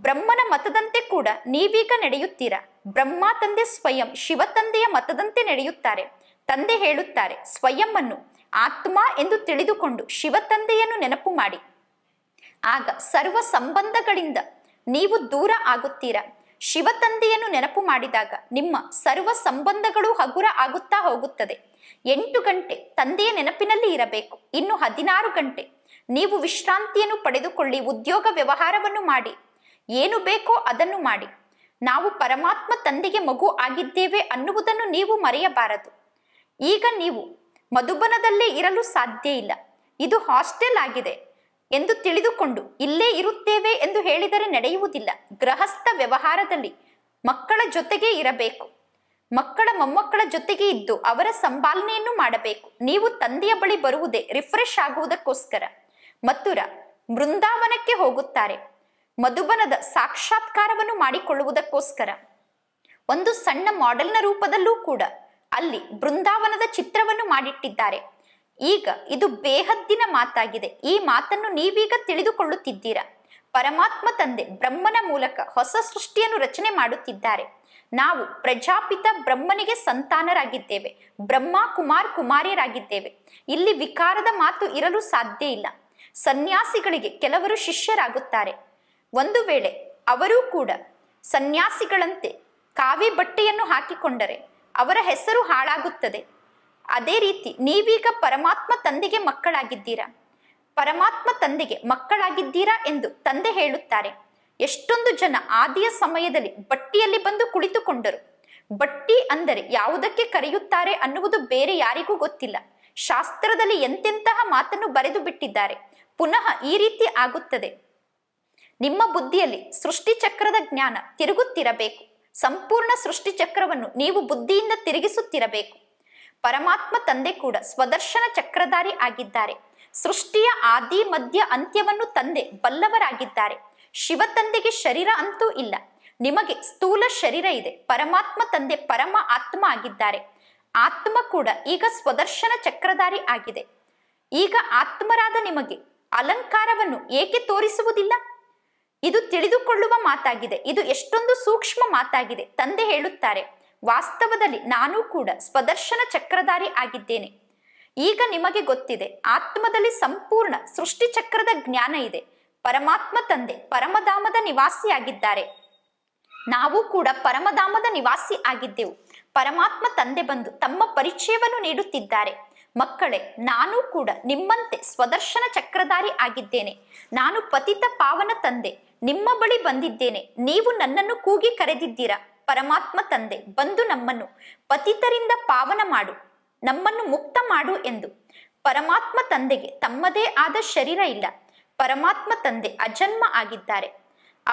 ಬ್ರಹ್ಮನ ಮತದಂತೆ ಕೂಡ ನೀವೀಗ ನಡೆಯುತ್ತೀರಾ ಬ್ರಹ್ಮ ತಂದೆ ಸ್ವಯಂ ಶಿವತಂದೆಯ ಮತದಂತೆ ನಡೆಯುತ್ತಾರೆ ತಂದೆ ಹೇಳುತ್ತಾರೆ ಸ್ವಯಂ ಅನ್ನು ಆತ್ಮ ಎಂದು ತಿಳಿದುಕೊಂಡು ಶಿವತಂದೆಯನ್ನು ನೆನಪು ಮಾಡಿ ಆಗ ಸರ್ವ ಸಂಬಂಧಗಳಿಂದ ನೀವು ದೂರ ಆಗುತ್ತೀರಾ ಶಿವತಂದೆಯನ್ನು ನೆನಪು ಮಾಡಿದಾಗ ನಿಮ್ಮ ಸರ್ವ ಸಂಬಂಧಗಳು ಹಗುರ ಆಗುತ್ತಾ ಹೋಗುತ್ತದೆ ಎಂಟು ಗಂಟೆ ತಂದೆಯ ನೆನಪಿನಲ್ಲಿ ಇರಬೇಕು ಇನ್ನು ಹದಿನಾರು ಗಂಟೆ ನೀವು ವಿಶ್ರಾಂತಿಯನ್ನು ಪಡೆದುಕೊಳ್ಳಿ ಉದ್ಯೋಗ ವ್ಯವಹಾರವನ್ನು ಮಾಡಿ ಏನು ಬೇಕೋ ಅದನ್ನು ಮಾಡಿ ನಾವು ಪರಮಾತ್ಮ ತಂದೆಗೆ ಮಗು ಆಗಿದ್ದೇವೆ ಅನ್ನುವುದನ್ನು ನೀವು ಮರೆಯಬಾರದು ಈಗ ನೀವು ಮಧುಬನದಲ್ಲೇ ಇರಲು ಸಾಧ್ಯ ಇಲ್ಲ ಇದು ಹಾಸ್ಟೆಲ್ ಆಗಿದೆ ಎಂದು ತಿಳಿದುಕೊಂಡು ಇಲ್ಲೇ ಇರುತ್ತೇವೆ ಎಂದು ಹೇಳಿದರೆ ನಡೆಯುವುದಿಲ್ಲ ಗೃಹಸ್ಥ ವ್ಯವಹಾರದಲ್ಲಿ ಮಕ್ಕಳ ಜೊತೆಗೆ ಇರಬೇಕು ಮಕ್ಕಳ ಮೊಮ್ಮಕ್ಕಳ ಜೊತೆಗೆ ಇದ್ದು ಅವರ ಸಂಪಾಲನೆಯನ್ನು ಮಾಡಬೇಕು ನೀವು ತಂದೆಯ ಬಳಿ ಬರುವುದೇ ರಿಫ್ರೆಶ್ ಆಗುವುದಕ್ಕೋಸ್ಕರ ಮಥುರ ಬೃಂದಾವನಕ್ಕೆ ಹೋಗುತ್ತಾರೆ ಮಧುಬನದ ಸಾಕ್ಷಾತ್ಕಾರವನ್ನು ಮಾಡಿಕೊಳ್ಳುವುದಕ್ಕೋಸ್ಕರ ಒಂದು ಸಣ್ಣ ಮಾಡೆಲ್ನ ರೂಪದಲ್ಲೂ ಕೂಡ ಅಲ್ಲಿ ಬೃಂದಾವನದ ಚಿತ್ರವನ್ನು ಮಾಡಿಟ್ಟಿದ್ದಾರೆ ಈಗ ಇದು ಬೇಹದ್ದಿನ ಮಾತಾಗಿದೆ ಈ ಮಾತನ್ನು ನೀವೀಗ ತಿಳಿದುಕೊಳ್ಳುತ್ತಿದ್ದೀರಾ ಪರಮಾತ್ಮ ತಂದೆ ಬ್ರಹ್ಮನ ಮೂಲಕ ಹೊಸ ಸೃಷ್ಟಿಯನ್ನು ರಚನೆ ಮಾಡುತ್ತಿದ್ದಾರೆ ನಾವು ಪ್ರಜಾಪಿತ ಬ್ರಹ್ಮನಿಗೆ ಸಂತಾನರಾಗಿದ್ದೇವೆ ಬ್ರಹ್ಮ ಕುಮಾರ್ ಕುಮಾರಿಯರಾಗಿದ್ದೇವೆ ಇಲ್ಲಿ ವಿಕಾರದ ಮಾತು ಇರಲು ಸಾಧ್ಯ ಇಲ್ಲ ಸನ್ಯಾಸಿಗಳಿಗೆ ಕೆಲವರು ಶಿಷ್ಯರಾಗುತ್ತಾರೆ ಒಂದು ವೇಳೆ ಅವರೂ ಕೂಡ ಸನ್ಯಾಸಿಗಳಂತೆ ಕಾವಿ ಬಟ್ಟೆಯನ್ನು ಹಾಕಿಕೊಂಡರೆ ಅವರ ಹೆಸರು ಹಾಳಾಗುತ್ತದೆ ಅದೇ ರೀತಿ ನೀವೀಗ ಪರಮಾತ್ಮ ತಂದೆಗೆ ಮಕ್ಕಳಾಗಿದ್ದೀರಾ ಪರಮಾತ್ಮ ತಂದೆಗೆ ಮಕ್ಕಳಾಗಿದ್ದೀರಾ ಎಂದು ತಂದೆ ಹೇಳುತ್ತಾರೆ ಎಷ್ಟೊಂದು ಜನ ಆದಿಯ ಸಮಯದಲ್ಲಿ ಬಟ್ಟಿಯಲ್ಲಿ ಬಂದು ಕುಳಿತುಕೊಂಡರು ಬಟ್ಟಿ ಅಂದರೆ ಯಾವುದಕ್ಕೆ ಕರೆಯುತ್ತಾರೆ ಅನ್ನುವುದು ಬೇರೆ ಯಾರಿಗೂ ಗೊತ್ತಿಲ್ಲ ಶಾಸ್ತ್ರದಲ್ಲಿ ಎಂತೆಂತಹ ಮಾತನ್ನು ಬರೆದು ಬಿಟ್ಟಿದ್ದಾರೆ ಪುನಃ ಈ ರೀತಿ ಆಗುತ್ತದೆ ನಿಮ್ಮ ಬುದ್ಧಿಯಲ್ಲಿ ಸೃಷ್ಟಿಚಕ್ರದ ಜ್ಞಾನ ತಿರುಗುತ್ತಿರಬೇಕು ಸಂಪೂರ್ಣ ಸೃಷ್ಟಿಚಕ್ರವನ್ನು ನೀವು ಬುದ್ಧಿಯಿಂದ ತಿರುಗಿಸುತ್ತಿರಬೇಕು ಪರಮಾತ್ಮ ತಂದೆ ಕೂಡ ಸ್ವದರ್ಶನ ಚಕ್ರಧಾರಿ ಆಗಿದ್ದಾರೆ ಸೃಷ್ಟಿಯ ಆದಿ ಮಧ್ಯ ಅಂತ್ಯವನ್ನು ತಂದೆ ಬಲ್ಲವರಾಗಿದ್ದಾರೆ ಶಿವ ತಂದೆಗೆ ಶರೀರ ಅಂತೂ ಇಲ್ಲ ನಿಮಗೆ ಸ್ಥೂಲ ಶರೀರ ಇದೆ ಪರಮಾತ್ಮ ತಂದೆ ಪರಮ ಆತ್ಮ ಆಗಿದ್ದಾರೆ ಆತ್ಮ ಕೂಡ ಈಗ ಸ್ವದರ್ಶನ ಚಕ್ರಧಾರಿ ಆಗಿದೆ ಈಗ ಆತ್ಮರಾದ ನಿಮಗೆ ಅಲಂಕಾರವನ್ನು ಏಕೆ ತೋರಿಸುವುದಿಲ್ಲ ಇದು ತಿಳಿದುಕೊಳ್ಳುವ ಮಾತಾಗಿದೆ ಇದು ಎಷ್ಟೊಂದು ಸೂಕ್ಷ್ಮ ಮಾತಾಗಿದೆ ತಂದೆ ಹೇಳುತ್ತಾರೆ ವಾಸ್ತವದಲ್ಲಿ ನಾನೂ ಕೂಡ ಸ್ವದರ್ಶನ ಚಕ್ರಧಾರಿ ಆಗಿದ್ದೇನೆ ಈಗ ನಿಮಗೆ ಗೊತ್ತಿದೆ ಆತ್ಮದಲ್ಲಿ ಸಂಪೂರ್ಣ ಸೃಷ್ಟಿ ಚಕ್ರದ ಜ್ಞಾನ ಇದೆ ಪರಮಾತ್ಮ ತಂದೆ ಪರಮಧಾಮದ ನಿವಾಸಿಯಾಗಿದ್ದಾರೆ ನಾವು ಕೂಡ ಪರಮಧಾಮದ ನಿವಾಸಿ ಆಗಿದ್ದೆವು ಪರಮಾತ್ಮ ತಂದೆ ಬಂದು ತಮ್ಮ ಪರಿಚಯವನ್ನು ನೀಡುತ್ತಿದ್ದಾರೆ ಮಕ್ಕಳೇ ನಾನು ಕೂಡ ನಿಮ್ಮಂತೆ ಸ್ವದರ್ಶನ ಚಕ್ರಧಾರಿ ಆಗಿದ್ದೇನೆ ನಾನು ಪತಿತ ಪಾವನ ತಂದೆ ನಿಮ್ಮ ಬಳಿ ಬಂದಿದ್ದೇನೆ ನೀವು ನನ್ನನ್ನು ಕೂಗಿ ಕರೆದಿದ್ದೀರಾ ಪರಮಾತ್ಮ ತಂದೆ ಬಂದು ನಮ್ಮನ್ನು ಪತಿತರಿಂದ ಪಾವನ ಮಾಡು ನಮ್ಮನ್ನು ಮುಕ್ತ ಮಾಡು ಎಂದು ಪರಮಾತ್ಮ ತಂದೆಗೆ ತಮ್ಮದೇ ಆದ ಶರೀರ ಇಲ್ಲ ಪರಮಾತ್ಮ ತಂದೆ ಅಜನ್ಮ ಆಗಿದ್ದಾರೆ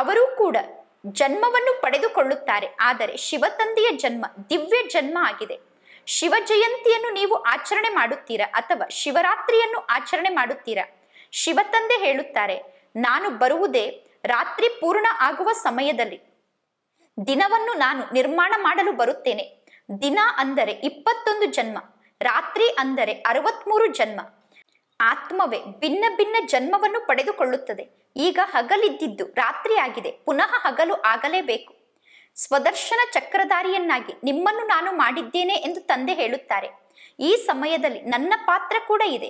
ಅವರು ಕೂಡ ಜನ್ಮವನ್ನು ಪಡೆದುಕೊಳ್ಳುತ್ತಾರೆ ಆದರೆ ಶಿವತಂದೆಯ ಜನ್ಮ ದಿವ್ಯ ಜನ್ಮ ಆಗಿದೆ ಶಿವ ಜಯಂತಿಯನ್ನು ನೀವು ಆಚರಣೆ ಮಾಡುತ್ತೀರಾ ಅಥವಾ ಶಿವರಾತ್ರಿಯನ್ನು ಆಚರಣೆ ಮಾಡುತ್ತೀರಾ ಶಿವತಂದೆ ಹೇಳುತ್ತಾರೆ ನಾನು ಬರುವುದೇ ರಾತ್ರಿ ಪೂರ್ಣ ಆಗುವ ಸಮಯದಲ್ಲಿ ದಿನವನ್ನು ನಾನು ನಿರ್ಮಾಣ ಮಾಡಲು ಬರುತ್ತೇನೆ ದಿನ ಅಂದರೆ ಇಪ್ಪತ್ತೊಂದು ಜನ್ಮ ರಾತ್ರಿ ಅಂದರೆ ಅರವತ್ಮೂರು ಜನ್ಮ ಆತ್ಮವೇ ಭಿನ್ನ ಭಿನ್ನ ಜನ್ಮವನ್ನು ಪಡೆದುಕೊಳ್ಳುತ್ತದೆ ಈಗ ಹಗಲಿದ್ದಿದ್ದು ರಾತ್ರಿ ಆಗಿದೆ ಪುನಃ ಹಗಲು ಆಗಲೇಬೇಕು ಸ್ವದರ್ಶನ ಚಕ್ರಧಾರಿಯನ್ನಾಗಿ ನಿಮ್ಮನ್ನು ನಾನು ಮಾಡಿದ್ದೇನೆ ಎಂದು ತಂದೆ ಹೇಳುತ್ತಾರೆ ಈ ಸಮಯದಲ್ಲಿ ನನ್ನ ಪಾತ್ರ ಕೂಡ ಇದೆ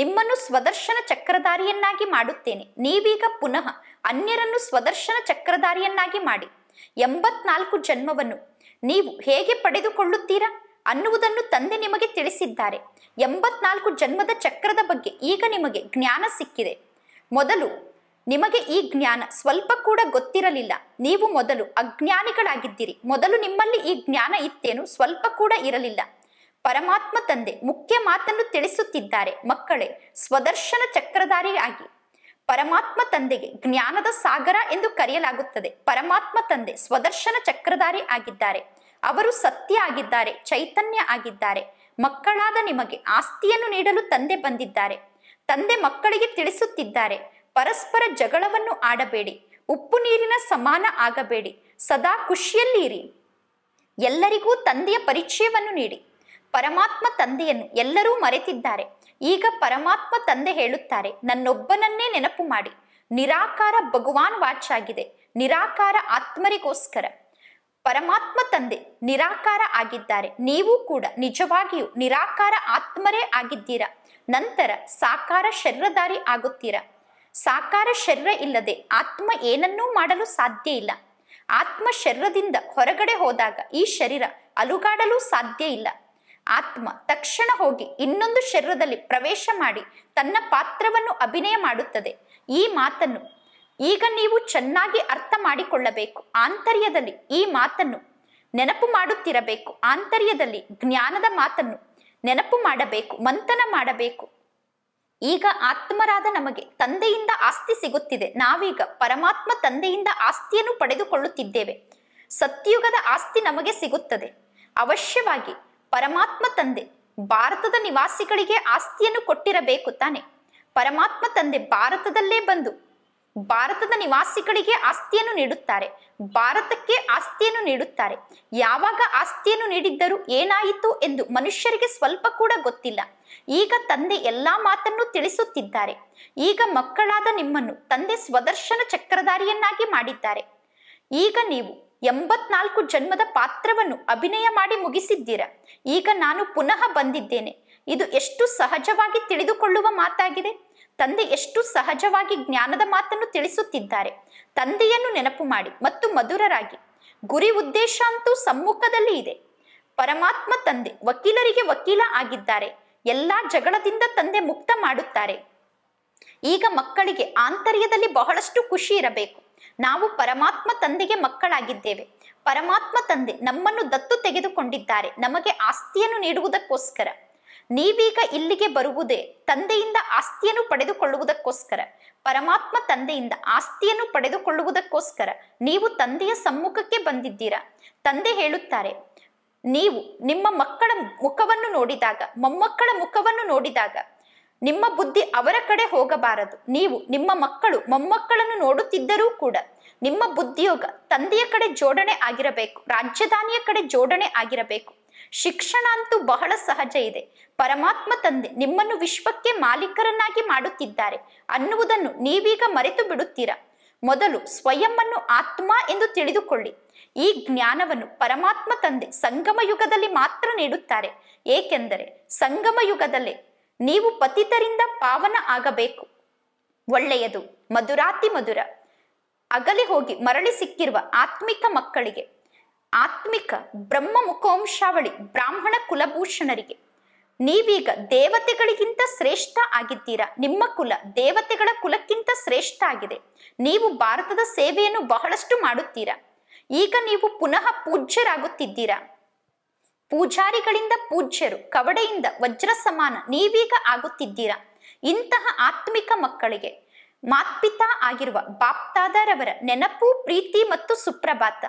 ನಿಮ್ಮನ್ನು ಸ್ವದರ್ಶನ ಚಕ್ರಧಾರಿಯನ್ನಾಗಿ ಮಾಡುತ್ತೇನೆ ನೀವೀಗ ಪುನಃ ಅನ್ಯರನ್ನು ಸ್ವದರ್ಶನ ಚಕ್ರಧಾರಿಯನ್ನಾಗಿ ಮಾಡಿ ಎಂಬತ್ನಾಲ್ಕು ಜನ್ಮವನ್ನು ನೀವು ಹೇಗೆ ಪಡೆದುಕೊಳ್ಳುತ್ತೀರಾ ಅನ್ನುವುದನ್ನು ತಂದೆ ನಿಮಗೆ ತಿಳಿಸಿದ್ದಾರೆ ಎಂಬತ್ನಾಲ್ಕು ಜನ್ಮದ ಚಕ್ರದ ಬಗ್ಗೆ ಈಗ ನಿಮಗೆ ಜ್ಞಾನ ಸಿಕ್ಕಿದೆ ಮೊದಲು ನಿಮಗೆ ಈ ಜ್ಞಾನ ಸ್ವಲ್ಪ ಕೂಡ ಗೊತ್ತಿರಲಿಲ್ಲ ನೀವು ಮೊದಲು ಅಜ್ಞಾನಿಗಳಾಗಿದ್ದೀರಿ ಮೊದಲು ನಿಮ್ಮಲ್ಲಿ ಈ ಜ್ಞಾನ ಇತ್ತೇನು ಸ್ವಲ್ಪ ಕೂಡ ಇರಲಿಲ್ಲ ಪರಮಾತ್ಮ ತಂದೆ ಮುಖ್ಯ ಮಾತನ್ನು ತಿಳಿಸುತ್ತಿದ್ದಾರೆ ಮಕ್ಕಳೇ ಸ್ವದರ್ಶನ ಚಕ್ರಧಾರಿಯಾಗಿ ಪರಮಾತ್ಮ ತಂದೆಗೆ ಜ್ಞಾನದ ಸಾಗರ ಎಂದು ಕರೆಯಲಾಗುತ್ತದೆ ಪರಮಾತ್ಮ ತಂದೆ ಸ್ವದರ್ಶನ ಚಕ್ರಧಾರಿ ಆಗಿದ್ದಾರೆ ಅವರು ಸತ್ಯ ಆಗಿದ್ದಾರೆ ಚೈತನ್ಯ ಆಗಿದ್ದಾರೆ ಮಕ್ಕಳಾದ ನಿಮಗೆ ಆಸ್ತಿಯನ್ನು ನೀಡಲು ತಂದೆ ಬಂದಿದ್ದಾರೆ ತಂದೆ ಮಕ್ಕಳಿಗೆ ತಿಳಿಸುತ್ತಿದ್ದಾರೆ ಪರಸ್ಪರ ಜಗಳವನ್ನು ಆಡಬೇಡಿ ಉಪ್ಪು ನೀರಿನ ಸಮಾನ ಆಗಬೇಡಿ ಸದಾ ಖುಷಿಯಲ್ಲಿರಿ ಎಲ್ಲರಿಗೂ ತಂದೆಯ ಪರಿಚಯವನ್ನು ನೀಡಿ ಪರಮಾತ್ಮ ತಂದೆಯನ್ನು ಎಲ್ಲರೂ ಮರೆತಿದ್ದಾರೆ ಈಗ ಪರಮಾತ್ಮ ತಂದೆ ಹೇಳುತ್ತಾರೆ ನನ್ನೊಬ್ಬನನ್ನೇ ನೆನಪು ಮಾಡಿ ನಿರಾಕಾರ ಭಗವಾನ್ ವಾಚ್ ಆಗಿದೆ ನಿರಾಕಾರ ಆತ್ಮರಿಗೋಸ್ಕರ ಪರಮಾತ್ಮ ತಂದೆ ನಿರಾಕಾರ ಆಗಿದ್ದಾರೆ ನೀವು ಕೂಡ ನಿಜವಾಗಿಯೂ ನಿರಾಕಾರ ಆತ್ಮರೇ ಆಗಿದ್ದೀರಾ ನಂತರ ಸಾಕಾರ ಶರೀರಧಾರಿ ಆಗುತ್ತೀರಾ ಸಾಕಾರ ಶರೀರ ಇಲ್ಲದೆ ಆತ್ಮ ಏನನ್ನೂ ಮಾಡಲು ಸಾಧ್ಯ ಇಲ್ಲ ಆತ್ಮ ಶರೀರದಿಂದ ಹೊರಗಡೆ ಹೋದಾಗ ಈ ಶರೀರ ಅಲುಗಾಡಲು ಸಾಧ್ಯ ಇಲ್ಲ ಆತ್ಮ ತಕ್ಷಣ ಹೋಗಿ ಇನ್ನೊಂದು ಶರೀರದಲ್ಲಿ ಪ್ರವೇಶ ಮಾಡಿ ತನ್ನ ಪಾತ್ರವನ್ನು ಅಭಿನಯ ಮಾಡುತ್ತದೆ ಈ ಮಾತನ್ನು ಈಗ ನೀವು ಚೆನ್ನಾಗಿ ಅರ್ಥ ಮಾಡಿಕೊಳ್ಳಬೇಕು ಆಂತರ್ಯದಲ್ಲಿ ಈ ಮಾತನ್ನು ನೆನಪು ಮಾಡುತ್ತಿರಬೇಕು ಆಂತರ್ಯದಲ್ಲಿ ಜ್ಞಾನದ ಮಾತನ್ನು ನೆನಪು ಮಾಡಬೇಕು ಮಂಥನ ಮಾಡಬೇಕು ಈಗ ಆತ್ಮರಾದ ನಮಗೆ ತಂದೆಯಿಂದ ಆಸ್ತಿ ಸಿಗುತ್ತಿದೆ ನಾವೀಗ ಪರಮಾತ್ಮ ತಂದೆಯಿಂದ ಆಸ್ತಿಯನ್ನು ಪಡೆದುಕೊಳ್ಳುತ್ತಿದ್ದೇವೆ ಸತ್ಯುಗದ ಆಸ್ತಿ ನಮಗೆ ಸಿಗುತ್ತದೆ ಅವಶ್ಯವಾಗಿ ಪರಮಾತ್ಮ ತಂದೆ ಭಾರತದ ನಿವಾಸಿಗಳಿಗೆ ಆಸ್ತಿಯನ್ನು ಕೊಟ್ಟಿರಬೇಕು ತಾನೆ ಪರಮಾತ್ಮ ತಂದೆ ಭಾರತದಲ್ಲೇ ಬಂದು ಭಾರತದ ನಿವಾಸಿಗಳಿಗೆ ಆಸ್ತಿಯನ್ನು ನೀಡುತ್ತಾರೆ ಭಾರತಕ್ಕೆ ಆಸ್ತಿಯನ್ನು ನೀಡುತ್ತಾರೆ ಯಾವಾಗ ಆಸ್ತಿಯನ್ನು ನೀಡಿದ್ದರೂ ಏನಾಯಿತು ಎಂದು ಮನುಷ್ಯರಿಗೆ ಸ್ವಲ್ಪ ಕೂಡ ಗೊತ್ತಿಲ್ಲ ಈಗ ತಂದೆ ಎಲ್ಲಾ ಮಾತನ್ನು ತಿಳಿಸುತ್ತಿದ್ದಾರೆ ಈಗ ಮಕ್ಕಳಾದ ನಿಮ್ಮನ್ನು ತಂದೆ ಸ್ವದರ್ಶನ ಚಕ್ರಧಾರಿಯನ್ನಾಗಿ ಮಾಡಿದ್ದಾರೆ ಈಗ ನೀವು ಎಂಬತ್ನಾಲ್ಕು ಜನ್ಮದ ಪಾತ್ರವನ್ನು ಅಭಿನಯ ಮಾಡಿ ಮುಗಿಸಿದ್ದೀರ ಈಗ ನಾನು ಪುನಃ ಬಂದಿದ್ದೇನೆ ಇದು ಎಷ್ಟು ಸಹಜವಾಗಿ ತಿಳಿದುಕೊಳ್ಳುವ ಮಾತಾಗಿದೆ ತಂದೆ ಎಷ್ಟು ಸಹಜವಾಗಿ ಜ್ಞಾನದ ಮಾತನ್ನು ತಿಳಿಸುತ್ತಿದ್ದಾರೆ ತಂದೆಯನ್ನು ನೆನಪು ಮಾಡಿ ಮತ್ತು ಮಧುರರಾಗಿ ಗುರಿ ಉದ್ದೇಶ ಅಂತೂ ಸಮ್ಮುಖದಲ್ಲಿ ಇದೆ ಪರಮಾತ್ಮ ತಂದೆ ವಕೀಲರಿಗೆ ವಕೀಲ ಆಗಿದ್ದಾರೆ ಎಲ್ಲಾ ಜಗಳದಿಂದ ತಂದೆ ಮುಕ್ತ ಮಾಡುತ್ತಾರೆ ಈಗ ಮಕ್ಕಳಿಗೆ ಆಂತರ್ಯದಲ್ಲಿ ಬಹಳಷ್ಟು ಖುಷಿ ಇರಬೇಕು ನಾವು ಪರಮಾತ್ಮ ತಂದೆಗೆ ಮಕ್ಕಳಾಗಿದ್ದೇವೆ ಪರಮಾತ್ಮ ತಂದೆ ನಮ್ಮನ್ನು ದತ್ತು ತೆಗೆದುಕೊಂಡಿದ್ದಾರೆ ನಮಗೆ ಆಸ್ತಿಯನ್ನು ನೀಡುವುದಕ್ಕೋಸ್ಕರ ನೀವೀಗ ಇಲ್ಲಿಗೆ ಬರುವುದೇ ತಂದೆಯಿಂದ ಆಸ್ತಿಯನ್ನು ಪಡೆದುಕೊಳ್ಳುವುದಕ್ಕೋಸ್ಕರ ಪರಮಾತ್ಮ ತಂದೆಯಿಂದ ಆಸ್ತಿಯನ್ನು ಪಡೆದುಕೊಳ್ಳುವುದಕ್ಕೋಸ್ಕರ ನೀವು ತಂದೆಯ ಸಮ್ಮುಖಕ್ಕೆ ಬಂದಿದ್ದೀರಾ ತಂದೆ ಹೇಳುತ್ತಾರೆ ನೀವು ನಿಮ್ಮ ಮಕ್ಕಳ ಮುಖವನ್ನು ನೋಡಿದಾಗ ಮೊಮ್ಮಕ್ಕಳ ಮುಖವನ್ನು ನೋಡಿದಾಗ ನಿಮ್ಮ ಬುದ್ಧಿ ಅವರ ಕಡೆ ಹೋಗಬಾರದು ನೀವು ನಿಮ್ಮ ಮಕ್ಕಳು ಮೊಮ್ಮಕ್ಕಳನ್ನು ನೋಡುತ್ತಿದ್ದರೂ ಕೂಡ ನಿಮ್ಮ ಬುದ್ಧಿಯೋಗ ತಂದೆಯ ಕಡೆ ಜೋಡಣೆ ಆಗಿರಬೇಕು ರಾಜಧಾನಿಯ ಕಡೆ ಜೋಡಣೆ ಆಗಿರಬೇಕು ಶಿಕ್ಷಣ ಅಂತೂ ಬಹಳ ಸಹಜ ಇದೆ ಪರಮಾತ್ಮ ತಂದೆ ನಿಮ್ಮನ್ನು ವಿಶ್ವಕ್ಕೆ ಮಾಲೀಕರನ್ನಾಗಿ ಮಾಡುತ್ತಿದ್ದಾರೆ ಅನ್ನುವುದನ್ನು ನೀವೀಗ ಮರೆತು ಬಿಡುತ್ತೀರಾ ಮೊದಲು ಸ್ವಯಂ ಆತ್ಮ ಎಂದು ತಿಳಿದುಕೊಳ್ಳಿ ಈ ಜ್ಞಾನವನ್ನು ಪರಮಾತ್ಮ ತಂದೆ ಸಂಗಮ ಯುಗದಲ್ಲಿ ಮಾತ್ರ ನೀಡುತ್ತಾರೆ ಏಕೆಂದರೆ ಸಂಗಮ ಯುಗದಲ್ಲೇ ನೀವು ಪತಿತರಿಂದ ಪಾವನ ಆಗಬೇಕು ಒಳ್ಳೆಯದು ಮಧುರಾತಿ ಮಧುರ ಅಗಲಿ ಹೋಗಿ ಮರಳಿ ಸಿಕ್ಕಿರುವ ಆತ್ಮಿಕ ಮಕ್ಕಳಿಗೆ ಆತ್ಮಿಕ ಬ್ರಹ್ಮ ಮುಖವಂಶಾವಳಿ ಬ್ರಾಹ್ಮಣ ಕುಲಭೂಷಣರಿಗೆ ನೀವೀಗ ದೇವತೆಗಳಿಗಿಂತ ಶ್ರೇಷ್ಠ ಆಗಿದ್ದೀರಾ ನಿಮ್ಮ ಕುಲ ದೇವತೆಗಳ ಕುಲಕ್ಕಿಂತ ಶ್ರೇಷ್ಠ ಆಗಿದೆ ನೀವು ಭಾರತದ ಸೇವೆಯನ್ನು ಬಹಳಷ್ಟು ಮಾಡುತ್ತೀರಾ ಈಗ ನೀವು ಪುನಃ ಪೂಜ್ಯರಾಗುತ್ತಿದ್ದೀರಾ ಪೂಜಾರಿಗಳಿಂದ ಪೂಜ್ಯರು ಕವಡೆಯಿಂದ ವಜ್ರ ಸಮಾನ ನೀವೀಗ ಆಗುತ್ತಿದ್ದೀರಾ ಇಂತಹ ಆತ್ಮಿಕ ಮಕ್ಕಳಿಗೆ ಮಾತ್ಪಿತಾ ಆಗಿರುವ ಬಾಪ್ತಾದರವರ ನೆನಪು ಪ್ರೀತಿ ಮತ್ತು ಸುಪ್ರಭಾತ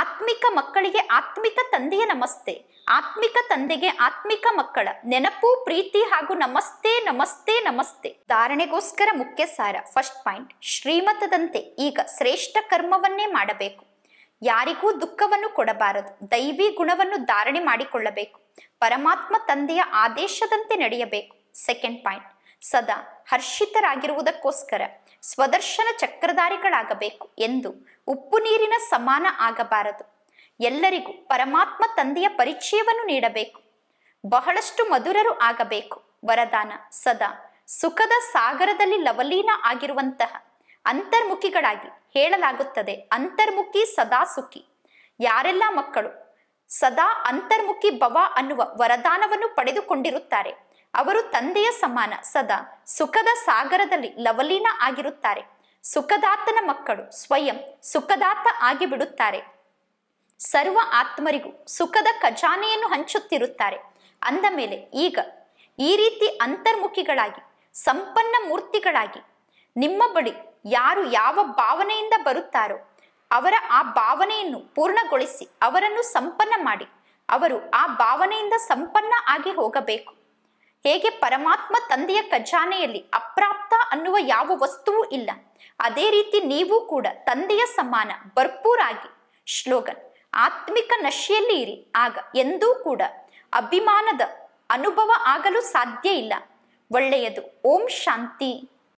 ಆತ್ಮಿಕ ಮಕ್ಕಳಿಗೆ ಆತ್ಮಿಕ ತಂದೆಯ ನಮಸ್ತೆ ಆತ್ಮಿಕ ತಂದೆಗೆ ಆತ್ಮಿಕ ಮಕ್ಕಳ ನೆನಪು ಪ್ರೀತಿ ಹಾಗೂ ನಮಸ್ತೆ ನಮಸ್ತೆ ನಮಸ್ತೆ ಧಾರಣೆಗೋಸ್ಕರ ಮುಖ್ಯ ಸಾರ ಫಸ್ಟ್ ಪಾಯಿಂಟ್ ಶ್ರೀಮತದಂತೆ ಈಗ ಶ್ರೇಷ್ಠ ಕರ್ಮವನ್ನೇ ಮಾಡಬೇಕು ಯಾರಿಗೂ ದುಃಖವನ್ನು ಕೊಡಬಾರದು ದೈವಿ ಗುಣವನ್ನು ಧಾರಣೆ ಮಾಡಿಕೊಳ್ಳಬೇಕು ಪರಮಾತ್ಮ ತಂದೆಯ ಆದೇಶದಂತೆ ನಡೆಯಬೇಕು ಸೆಕೆಂಡ್ ಪಾಯಿಂಟ್ ಸದಾ ಹರ್ಷಿತರಾಗಿರುವುದಕ್ಕೋಸ್ಕರ ಸ್ವದರ್ಶನ ಚಕ್ರಧಾರಿಗಳಾಗಬೇಕು ಎಂದು ಉಪ್ಪು ನೀರಿನ ಸಮಾನ ಆಗಬಾರದು ಎಲ್ಲರಿಗೂ ಪರಮಾತ್ಮ ತಂದೆಯ ಪರಿಚಯವನ್ನು ನೀಡಬೇಕು ಬಹಳಷ್ಟು ಮಧುರರು ಆಗಬೇಕು ವರದಾನ ಸದಾ ಸುಖದ ಸಾಗರದಲ್ಲಿ ಲವಲೀನ ಆಗಿರುವಂತಹ ಅಂತರ್ಮುಖಿಗಳಾಗಿ ಹೇಳಲಾಗುತ್ತದೆ ಅಂತರ್ಮುಖಿ ಸದಾ ಸುಖಿ ಯಾರೆಲ್ಲ ಮಕ್ಕಳು ಸದಾ ಅಂತರ್ಮುಖಿ ಭವ ಅನ್ನುವ ವರದಾನವನ್ನು ಪಡೆದುಕೊಂಡಿರುತ್ತಾರೆ ಅವರು ತಂದೆಯ ಸಮಾನ ಸದಾ ಸುಖದ ಸಾಗರದಲ್ಲಿ ಲವಲೀನ ಆಗಿರುತ್ತಾರೆ ಸುಖದಾತನ ಮಕ್ಕಳು ಸ್ವಯಂ ಸುಖದಾತ ಆಗಿಬಿಡುತ್ತಾರೆ ಸರ್ವ ಆತ್ಮರಿಗೂ ಸುಖದ ಖಜಾನೆಯನ್ನು ಹಂಚುತ್ತಿರುತ್ತಾರೆ ಅಂದ ಮೇಲೆ ಈಗ ಈ ರೀತಿ ಅಂತರ್ಮುಖಿಗಳಾಗಿ ಸಂಪನ್ನ ಮೂರ್ತಿಗಳಾಗಿ ನಿಮ್ಮ ಬಳಿ ಯಾರು ಯಾವ ಭಾವನೆಯಿಂದ ಬರುತ್ತಾರೋ ಅವರ ಆ ಭಾವನೆಯನ್ನು ಪೂರ್ಣಗೊಳಿಸಿ ಅವರನ್ನು ಸಂಪನ್ನ ಮಾಡಿ ಅವರು ಆ ಭಾವನೆಯಿಂದ ಸಂಪನ್ನ ಆಗಿ ಹೋಗಬೇಕು ಹೇಗೆ ಪರಮಾತ್ಮ ತಂದೆಯ ಖಜಾನೆಯಲ್ಲಿ ಅಪ್ರಾಪ್ತ ಅನ್ನುವ ಯಾವ ವಸ್ತುವೂ ಇಲ್ಲ ಅದೇ ರೀತಿ ನೀವು ಕೂಡ ತಂದೆಯ ಸಮಾನ ಭರ್ಪೂರಾಗಿ ಶ್ಲೋಗನ್ ಆತ್ಮಿಕ ನಶೆಯಲ್ಲಿ ಇರಿ ಆಗ ಎಂದೂ ಕೂಡ ಅಭಿಮಾನದ ಅನುಭವ ಆಗಲು ಸಾಧ್ಯ ಇಲ್ಲ ಒಳ್ಳೆಯದು ಓಂ ಶಾಂತಿ